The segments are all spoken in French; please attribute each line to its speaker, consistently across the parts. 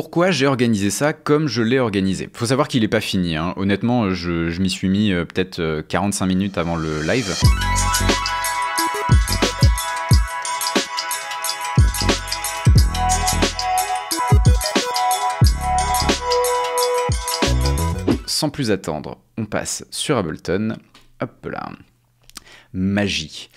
Speaker 1: pourquoi j'ai organisé ça comme je l'ai organisé. Faut savoir qu'il n'est pas fini, hein. honnêtement je, m'y suis mis euh, peut-être 45 euh, minutes avant le live. Sans plus attendre, on passe sur Ableton. Hop là. Magie.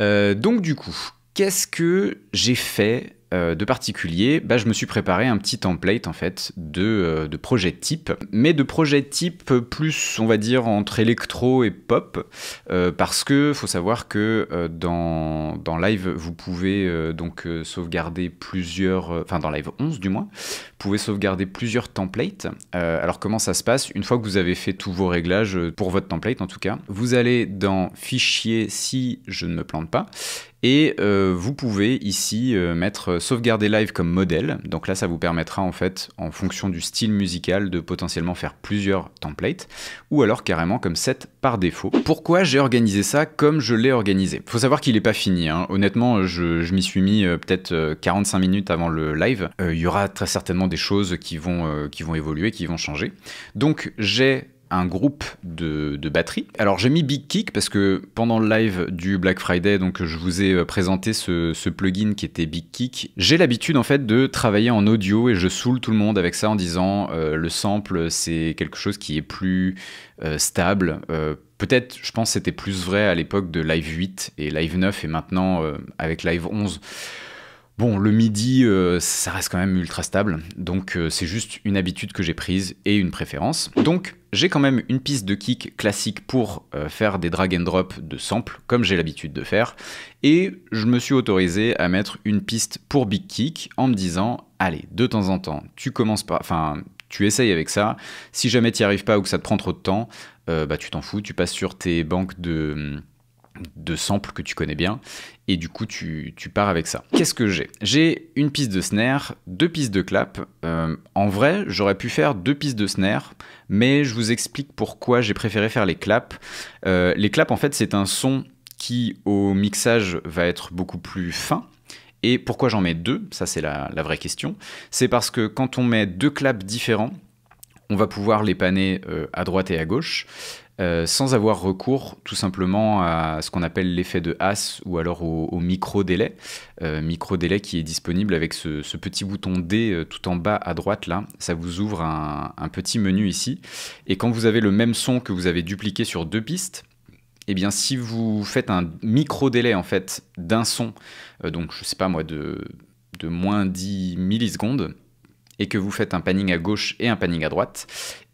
Speaker 1: Euh, donc du coup, qu'est-ce que j'ai fait euh, de particulier, bah, je me suis préparé un petit template en fait de, euh, de, projet type, mais de projet type plus on va dire entre électro et pop, euh, parce que faut savoir que dans, dans, Live vous pouvez donc sauvegarder plusieurs, enfin dans Live 11 du moins, vous pouvez sauvegarder plusieurs templates. alors comment ça se passe Une fois que vous avez fait tous vos réglages pour votre template en tout cas, vous allez dans Fichier si je ne me plante pas et euh, vous pouvez ici euh, mettre euh, sauvegarder live comme modèle. Donc là, ça vous permettra en fait, en fonction du style musical, de potentiellement faire plusieurs templates ou alors carrément comme set par défaut. Pourquoi j'ai organisé ça comme je l'ai organisé Faut savoir qu'il n'est pas fini. Hein. Honnêtement, je, m'y suis mis peut-être 45 minutes avant le live. Il y aura très certainement des choses qui vont, qui vont évoluer, qui vont changer. Donc j'ai un groupe de, de batterie. Alors j'ai mis Big Kick parce que pendant le live du Black Friday, donc je vous ai euh, présenté ce, plugin qui était Big Kick. J'ai l'habitude en fait de travailler en audio et je saoule tout le monde avec ça en disant euh, le sample c'est quelque chose qui est plus euh, stable. Peut-être, je pense, c'était plus vrai à l'époque de Live 8 et Live 9 et maintenant avec Live 11. Bon, le midi, ça reste quand même ultra stable, donc c'est juste une habitude que j'ai prise et une préférence. Donc, j'ai quand même une piste de kick classique pour euh, faire des drag and drop de samples, comme j'ai l'habitude de faire, et je me suis autorisé à mettre une piste pour big kick en me disant, allez, de temps en temps, tu commences par, enfin, tu essayes avec ça, si jamais tu n'y arrives pas ou que ça te prend trop de temps, euh, bah tu t'en fous, tu passes sur tes banques de de samples que tu connais bien, et du coup tu, pars avec ça. Qu'est-ce que j'ai J'ai une piste de snare, deux pistes de clap. Euh, en vrai, j'aurais pu faire deux pistes de snare, mais je vous explique pourquoi j'ai préféré faire les claps. Euh, les claps, en fait, c'est un son qui, au mixage, va être beaucoup plus fin. Et pourquoi j'en mets deux Ça, c'est la, vraie question. C'est parce que quand on met deux claps différents, on va pouvoir les paner euh, à droite et à gauche. Euh, sans avoir recours tout simplement à ce qu'on appelle l'effet de as ou alors au, micro-délai. Euh, micro-délai qui est disponible avec ce, petit bouton D euh, tout en bas à droite là. Ça vous ouvre un, petit menu ici. Et quand vous avez le même son que vous avez dupliqué sur deux pistes, eh bien, si vous faites un micro-délai en fait d'un son, donc je sais pas moi, de, de moins 10 millisecondes, et que vous faites un panning à gauche et un panning à droite,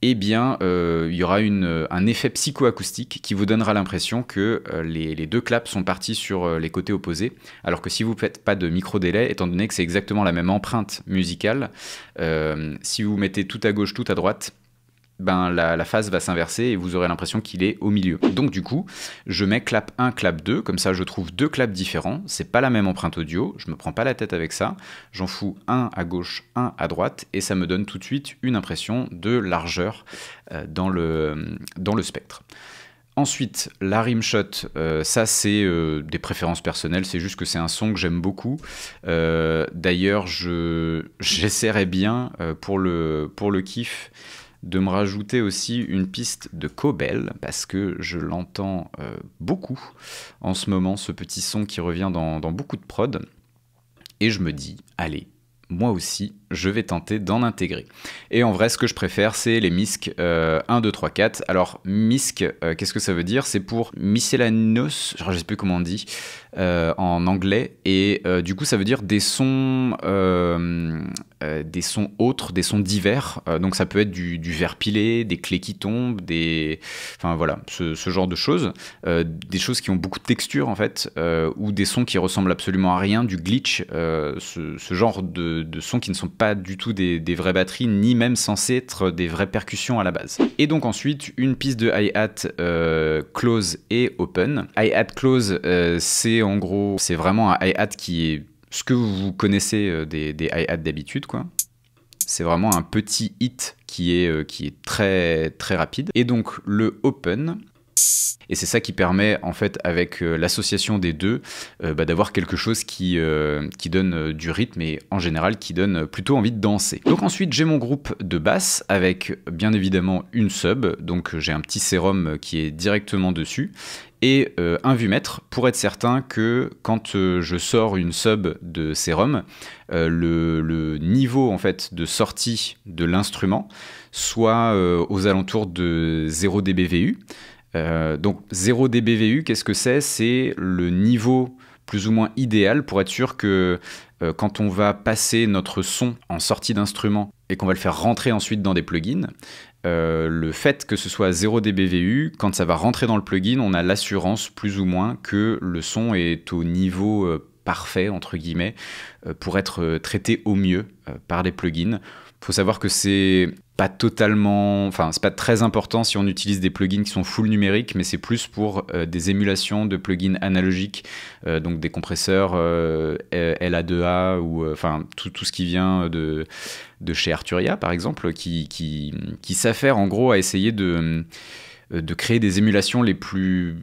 Speaker 1: eh bien, euh, il y aura euh, un effet psychoacoustique qui vous donnera l'impression que euh, les, deux claps sont partis sur les côtés opposés, alors que si vous ne faites pas de micro-délai, étant donné que c'est exactement la même empreinte musicale, si vous mettez tout à gauche, tout à droite, ben, la, phase va s'inverser et vous aurez l'impression qu'il est au milieu. Donc du coup, je mets clap 1, clap 2, comme ça je trouve deux claps différents, c'est pas la même empreinte audio, je me prends pas la tête avec ça, j'en fous un à gauche, un à droite, et ça me donne tout de suite une impression de largeur euh, dans, le, dans le spectre. Ensuite, la rimshot, euh, ça c'est euh, des préférences personnelles, c'est juste que c'est un son que j'aime beaucoup. D'ailleurs, j'essaierai bien pour, le, pour le kiff de me rajouter aussi une piste de Cobel, parce que je l'entends euh, beaucoup en ce moment, ce petit son qui revient dans, dans beaucoup de prod. Et je me dis, allez, moi aussi, je vais tenter d'en intégrer. Et en vrai, ce que je préfère, c'est les MISC 1, 2, 3, 4. Alors, MISC, euh, qu'est-ce que ça veut dire C'est pour miscellaneous, je ne sais plus comment on dit, euh, en anglais. Et euh, du coup, ça veut dire des sons, des sons autres, des sons divers. donc, ça peut être du, du verre pilé, des clés qui tombent, des. Enfin, voilà, ce, genre de choses. des choses qui ont beaucoup de texture, en fait, ou des sons qui ressemblent absolument à rien, du glitch, ce, genre de, de sons qui ne sont pas pas du tout des, vraies batteries, ni même censé être des vraies percussions à la base. Et donc ensuite, une piste de hi-hat euh, close et open. Hi-hat close, euh, c'est en gros, c'est vraiment un hi-hat qui est ce que vous connaissez euh, des, hi-hats d'habitude, quoi. C'est vraiment un petit hit qui est, qui est très, très rapide. Et donc le open, et c'est ça qui permet, en fait, avec euh, l'association des deux, euh, bah, d'avoir quelque chose qui, euh, donne du rythme et en général qui donne plutôt envie de danser. Donc ensuite, j'ai mon groupe de basse avec bien évidemment une sub. Donc j'ai un petit sérum qui est directement dessus et un vumètre pour être certain que quand je sors une sub de sérum, le, niveau en fait de sortie de l'instrument soit aux alentours de 0 dBVU. Euh, donc 0 dBVU, qu'est-ce que c'est C'est le niveau plus ou moins idéal pour être sûr que euh, quand on va passer notre son en sortie d'instrument et qu'on va le faire rentrer ensuite dans des plugins, euh, le fait que ce soit 0 dBVU, quand ça va rentrer dans le plugin, on a l'assurance plus ou moins que le son est au niveau parfait, entre guillemets, pour être traité au mieux par les plugins. Il faut savoir que c'est totalement, enfin c'est pas très important si on utilise des plugins qui sont full numériques, mais c'est plus pour euh, des émulations de plugins analogiques, euh, donc des compresseurs euh, LA2A ou euh, enfin tout, ce qui vient de, de chez Arturia par exemple, qui, qui, qui s'affaire en gros à essayer de, de créer des émulations les plus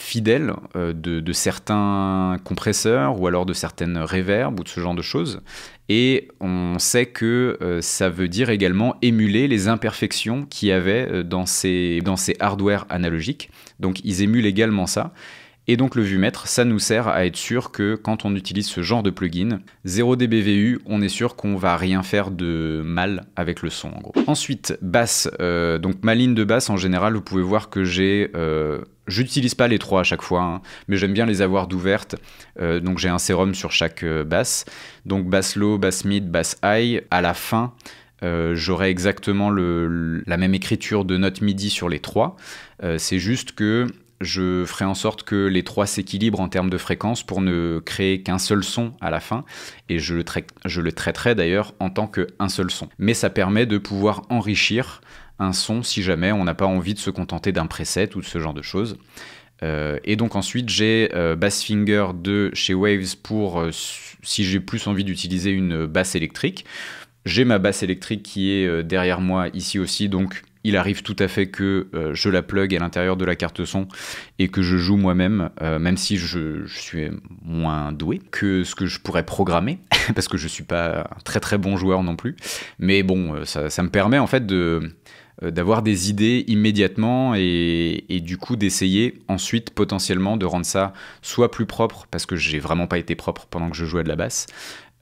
Speaker 1: fidèle euh, de, certains compresseurs ou alors de certaines réverbes ou de ce genre de choses. Et on sait que euh, ça veut dire également émuler les imperfections qu'il y avait euh, dans ces, dans ces hardware analogiques. Donc ils émulent également ça. Et donc le vue-mètre, ça nous sert à être sûr que quand on utilise ce genre de plugin, 0 dBVU, on est sûr qu'on va rien faire de mal avec le son en gros. Ensuite, basse. donc ma ligne de basse, en général, vous pouvez voir que j'ai... J'utilise pas les trois à chaque fois, hein, mais j'aime bien les avoir d'ouvertes. Euh, donc j'ai un sérum sur chaque euh, basse. Donc basse low, basse mid, basse high. À la fin, euh, j'aurai exactement la même écriture de note midi sur les trois. C'est juste que je ferai en sorte que les trois s'équilibrent en termes de fréquence pour ne créer qu'un seul son à la fin, et je le, je le traiterai d'ailleurs en tant qu'un seul son. Mais ça permet de pouvoir enrichir un son si jamais on n'a pas envie de se contenter d'un preset ou de ce genre de choses. Euh, et donc ensuite j'ai euh, Bass Finger de chez Waves pour euh, si j'ai plus envie d'utiliser une basse électrique. J'ai ma basse électrique qui est derrière moi ici aussi, donc il arrive tout à fait que je la plug à l'intérieur de la carte son et que je joue moi-même, même si je, suis moins doué que ce que je pourrais programmer, parce que je suis pas très très bon joueur non plus. Mais bon, ça me permet en fait de euh, d'avoir des idées immédiatement et, du coup d'essayer ensuite potentiellement de rendre ça soit plus propre parce que j'ai vraiment pas été propre pendant que je jouais de la basse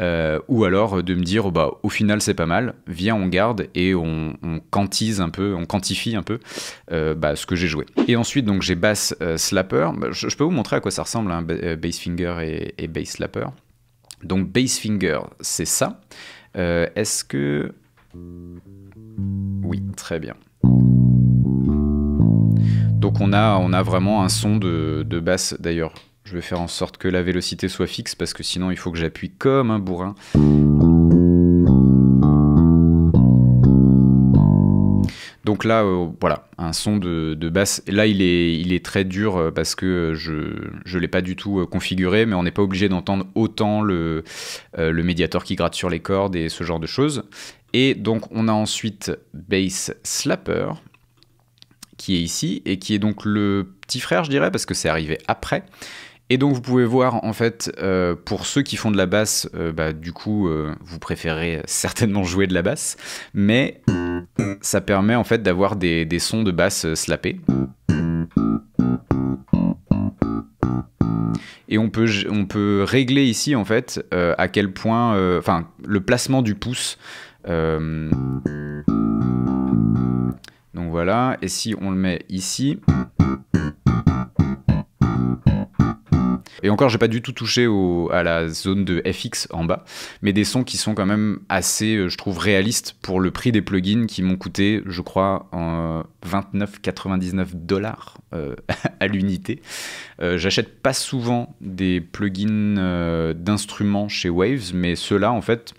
Speaker 1: euh, ou alors de me dire oh bah au final c'est pas mal viens on garde et on, quantise un peu on quantifie un peu euh, bah, ce que j'ai joué et ensuite donc j'ai basse slapper bah, je, peux vous montrer à quoi ça ressemble hein, un bass finger et, et, bass slapper donc bass finger c'est ça est-ce que oui, très bien. Donc on a, on a vraiment un son de, basse d'ailleurs. Je vais faire en sorte que la vélocité soit fixe parce que sinon il faut que j'appuie comme un bourrin. Donc là, euh, voilà, un son de, basse. Là, il est, il est très dur euh, parce que euh, je ne l'ai pas du tout configuré, mais on n'est pas obligé d'entendre autant le, le médiator qui gratte sur les cordes et ce genre de choses. Et donc on a ensuite Bass Slapper, qui est ici, et qui est donc le petit frère, je dirais, parce que c'est arrivé après. Et donc vous pouvez voir en fait euh, pour ceux qui font de la basse, euh, bah, du coup euh, vous préférez certainement jouer de la basse, mais ça permet en fait d'avoir des, sons de basse slappés. Et on peut, on peut régler ici en fait à quel point, enfin le placement du pouce euh, donc voilà, et si on le met ici... Et encore, j'ai pas du tout touché à la zone de FX en bas, mais des sons qui sont quand même assez, euh, je trouve, réalistes pour le prix des plugins qui m'ont coûté, je crois, 29,99 euh, dollars à l'unité. J'achète pas souvent des plugins d'instruments chez Waves, mais ceux-là, en fait,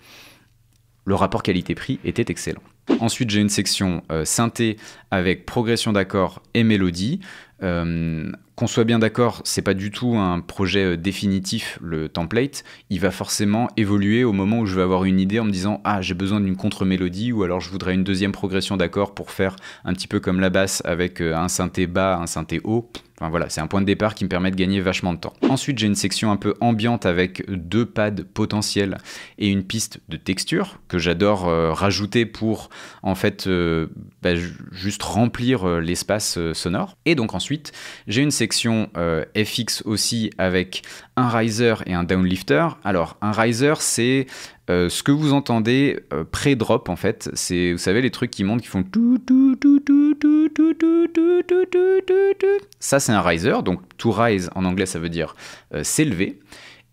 Speaker 1: le rapport qualité-prix était excellent. Ensuite, j'ai une section euh, synthé avec progression d'accords et mélodie. Euh, qu'on soit bien d'accord, c'est pas du tout un projet euh, définitif, le template. Il va forcément évoluer au moment où je vais avoir une idée en me disant Ah, j'ai besoin d'une contre-mélodie, ou alors je voudrais une deuxième progression d'accord pour faire un petit peu comme la basse avec euh, un synthé bas, un synthé haut. Enfin voilà, c'est un point de départ qui me permet de gagner vachement de temps. Ensuite, j'ai une section un peu ambiante avec deux pads potentiels et une piste de texture que j'adore euh, rajouter pour en fait bah, juste remplir l'espace sonore. Et donc ensuite, j'ai une section FX aussi avec un riser et un downlifter. Alors un riser c'est ce que vous entendez pré-drop en fait, c'est vous savez les trucs qui montent qui font tout ça c'est un riser donc to rise en anglais ça veut dire s'élever.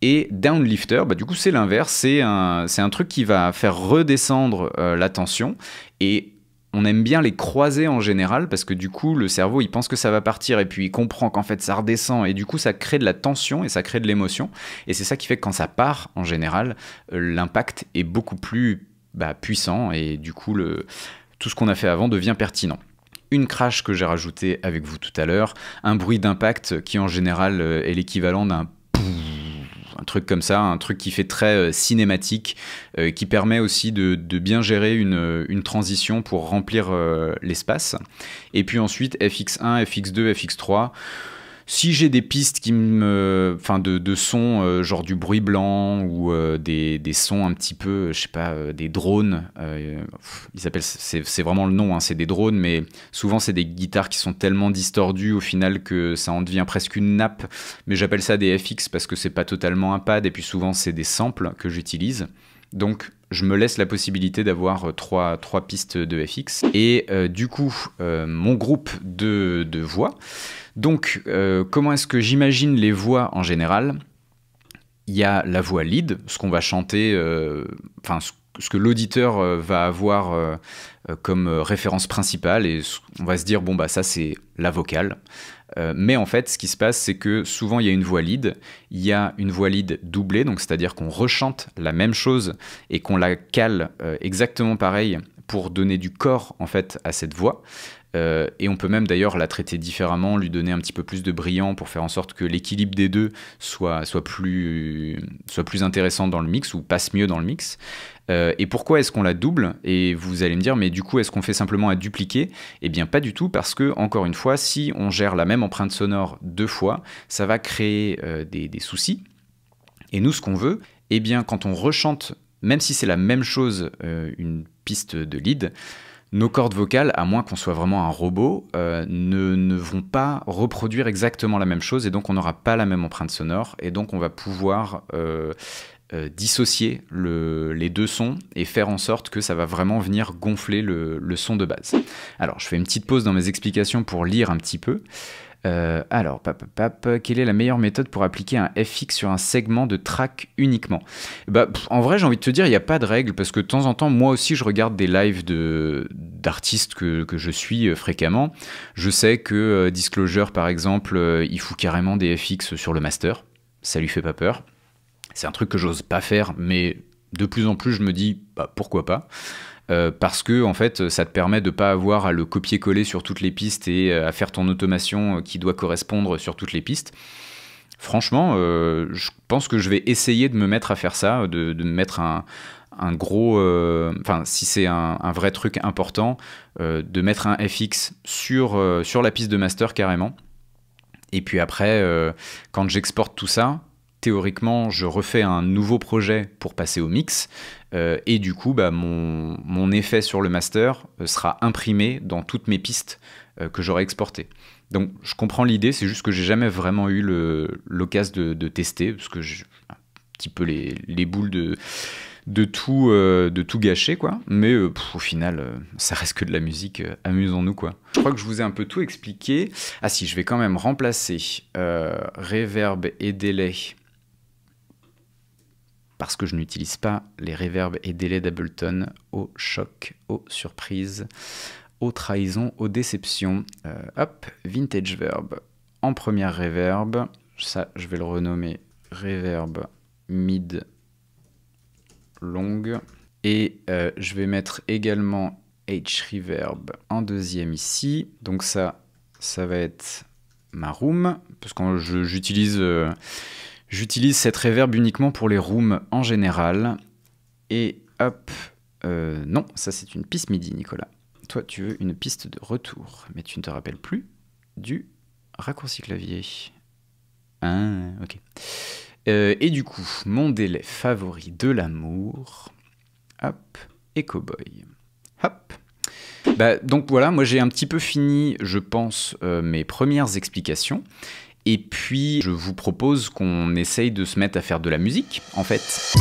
Speaker 1: Et downlifter, bah, du coup c'est l'inverse, c'est un, c'est un, truc qui va faire redescendre la tension et on aime bien les croiser en général parce que du coup le cerveau il pense que ça va partir et puis il comprend qu'en fait ça redescend et du coup ça crée de la tension et ça crée de l'émotion et c'est ça qui fait que quand ça part en général euh, l'impact est beaucoup plus bah, puissant et du coup le, tout ce qu'on a fait avant devient pertinent une crash que j'ai rajoutée avec vous tout à l'heure, un bruit d'impact qui en général euh, est l'équivalent d'un un truc comme ça, un truc qui fait très euh, cinématique, euh, qui permet aussi de, bien gérer une, euh, une, transition pour remplir l'espace. Et puis ensuite, FX1, FX2, FX3. Si j'ai des pistes qui me, enfin de, de sons euh, genre du bruit blanc ou euh, des, sons un petit peu, je sais pas, euh, des drones. ils appellent, c'est vraiment le nom, hein, c'est des drones, mais souvent c'est des guitares qui sont tellement distordues au final que ça en devient presque une nappe. Mais j'appelle ça des FX parce que c'est pas totalement un pad et puis souvent c'est des samples que j'utilise. Donc je me laisse la possibilité d'avoir euh, trois, pistes de FX. Et euh, du coup, euh, mon groupe de, voix. Donc, comment est-ce que j'imagine les voix en général Il y a la voix lead, ce qu'on va chanter, enfin, ce, ce, que l'auditeur va avoir comme référence principale. Et on va se dire, bon, bah, ça, c'est la vocale. Euh, mais en fait, ce qui se passe, c'est que souvent, il y a une voix lead, il y a une voix lead doublée, donc c'est-à-dire qu'on rechante la même chose et qu'on la cale euh, exactement pareil pour donner du corps en fait à cette voix. Euh, et on peut même d'ailleurs la traiter différemment, lui donner un petit peu plus de brillant pour faire en sorte que l'équilibre des deux soit, soit plus intéressant dans le mix ou passe mieux dans le mix. Euh, et pourquoi est-ce qu'on la double Et vous allez me dire, mais du coup, est-ce qu'on fait simplement à dupliquer Eh bien, pas du tout, parce que, encore une fois, si on gère la même empreinte sonore deux fois, ça va créer euh, des, soucis. Et nous, ce qu'on veut, eh bien, quand on rechante, même si c'est la même chose, euh, une piste de lead, nos cordes vocales, à moins qu'on soit vraiment un robot, ne, vont pas reproduire exactement la même chose et donc on n'aura pas la même empreinte sonore et donc on va pouvoir euh, dissocier les deux sons et faire en sorte que ça va vraiment venir gonfler le, son de base. Alors, je fais une petite pause dans mes explications pour lire un petit peu. Euh, alors, pap, quelle est la meilleure méthode pour appliquer un FX sur un segment de track uniquement bah, En vrai, j'ai envie de te dire, il n'y a pas de règle, parce que de temps en temps, moi aussi, je regarde des lives d'artistes que, je suis euh, fréquemment. Je sais que Disclosure, par exemple, il fout carrément des FX sur le master. Ça lui fait pas peur. C'est un truc que j'ose pas faire, mais de plus en plus, je me dis bah, pourquoi pas. Euh, parce que en fait, ça te permet de pas avoir à le copier-coller sur toutes les pistes et euh, à faire ton automation euh, qui doit correspondre sur toutes les pistes. Franchement, je pense que je vais essayer de me mettre à faire ça, de, mettre un, gros, enfin si c'est un, vrai truc important, de mettre un FX sur, sur la piste de master carrément. Et puis après, quand j'exporte tout ça, théoriquement, je refais un nouveau projet pour passer au mix. Euh, et du coup, bah, mon, mon, effet sur le master euh, sera imprimé dans toutes mes pistes euh, que j'aurai exportées. Donc, je comprends l'idée, c'est juste que j'ai jamais vraiment eu l'occasion de, de, tester, parce que j'ai un petit peu les, les boules de, de tout, de tout gâcher, quoi. Mais au final, ça reste que de la musique, amusons-nous, quoi. Je crois que je vous ai un peu tout expliqué. Ah si, je vais quand même remplacer reverb et délai parce que je n'utilise pas les reverbs et délais d'Ableton au choc, aux surprises, aux trahisons, aux déceptions. Euh, hop, Vintage Verb en première reverb. Ça, je vais le renommer reverb mid long. Et euh, je vais mettre également H-Reverb en deuxième ici. Donc ça, ça va être ma room, parce que j'utilise... Euh, J'utilise cette reverb uniquement pour les rooms en général. Et hop, euh, non, ça c'est une piste MIDI, Nicolas. Toi, tu veux une piste de retour, mais tu ne te rappelles plus du raccourci clavier. Ah, ok. Euh, et du coup, mon délai favori de l'amour, hop, et cowboy. Hop. Bah, donc voilà, moi j'ai un petit peu fini, je pense, euh, mes premières explications. Et puis, je vous propose qu'on essaye de se mettre à faire de la musique, en fait.